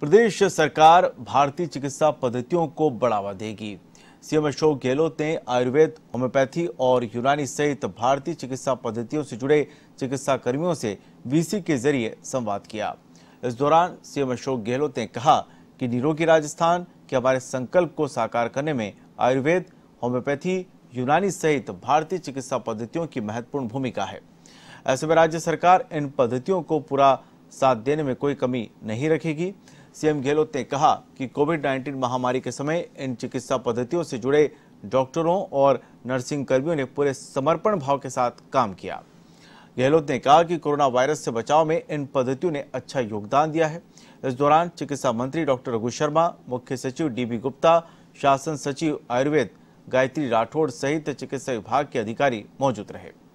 प्रदेश सरकार भारतीय चिकित्सा पद्धतियों को बढ़ावा देगी सीएम अशोक गहलोत ने आयुर्वेद होम्योपैथी और यूनानी सहित भारतीय चिकित्सा पद्धतियों से जुड़े चिकित्सा कर्मियों से वीसी के जरिए संवाद किया इस दौरान सीएम अशोक गहलोत ने कहा कि निरोगी राजस्थान के हमारे संकल्प को साकार करने में आयुर्वेद होम्योपैथी यूनानी सहित भारतीय चिकित्सा पद्धतियों की महत्वपूर्ण भूमिका है ऐसे में राज्य सरकार इन पद्धतियों को पूरा साथ देने में कोई कमी नहीं रखेगी सीएम गहलोत ने कहा कि कोविड 19 महामारी के समय इन चिकित्सा पद्धतियों से जुड़े डॉक्टरों और नर्सिंग कर्मियों ने पूरे समर्पण भाव के साथ काम किया गहलोत ने कहा कि कोरोना वायरस से बचाव में इन पद्धतियों ने अच्छा योगदान दिया है इस दौरान चिकित्सा मंत्री डॉक्टर रघु शर्मा मुख्य सचिव डी गुप्ता शासन सचिव आयुर्वेद गायत्री राठौड़ सहित चिकित्सा विभाग के अधिकारी मौजूद रहे